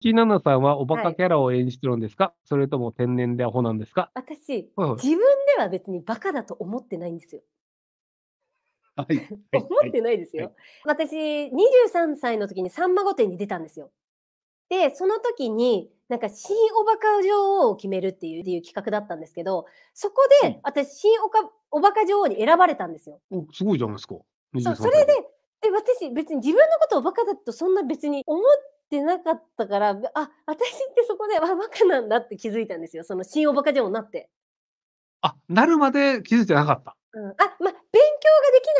チーナナさんはおバカキャラを演じてるんですか、はい、それとも天然でアホなんですか私、はい自分では別にバカだと思ってないんですよ。はい、思ってないですよ。はい、私、23歳の時にさんま御殿に出たんですよ。で、その時に、なんか新おバカ女王を決めるっていうっていう企画だったんですけど、そこで私、新おかおバカ女王に選ばれたんですよ。おすごいじゃないですか。そうそれでえ、私別に自分のことをバカだとそんな別に思っってなかったから、あ、私ってそこで、あ、バカなんだって気づいたんですよ。その信用バカ女王になって。あ、なるまで気づいてなかった。うん、あ、まあ、勉強がで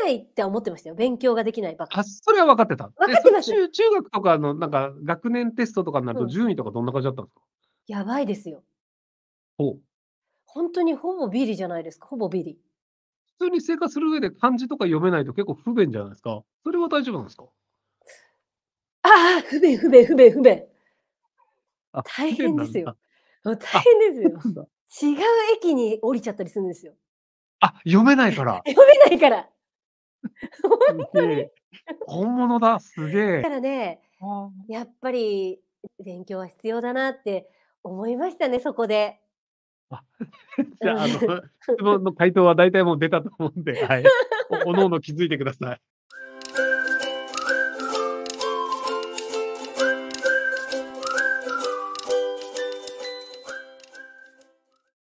きないって思ってましたよ。勉強ができないバカ。あ、それは分かってた。分かってます。中中学とかの、なんか、学年テストとかになると、順位とかどんな感じだったんですか、うん、やばいですよ。ほう。本当にほぼビリじゃないですか。ほぼビリ。普通に生活する上で漢字とか読めないと結構不便じゃないですか。それは大丈夫なんですか不便、不便、不便、不便。大変ですよ。大変ですよ。違う駅に降りちゃったりするんですよ。あ、読めないから。読めないから。本物だ、すげえ。だからね、やっぱり勉強は必要だなって思いましたね、そこで。じゃあ、あの、質問の回答は大体もう出たと思うんで、はい。おのおの気づいてください。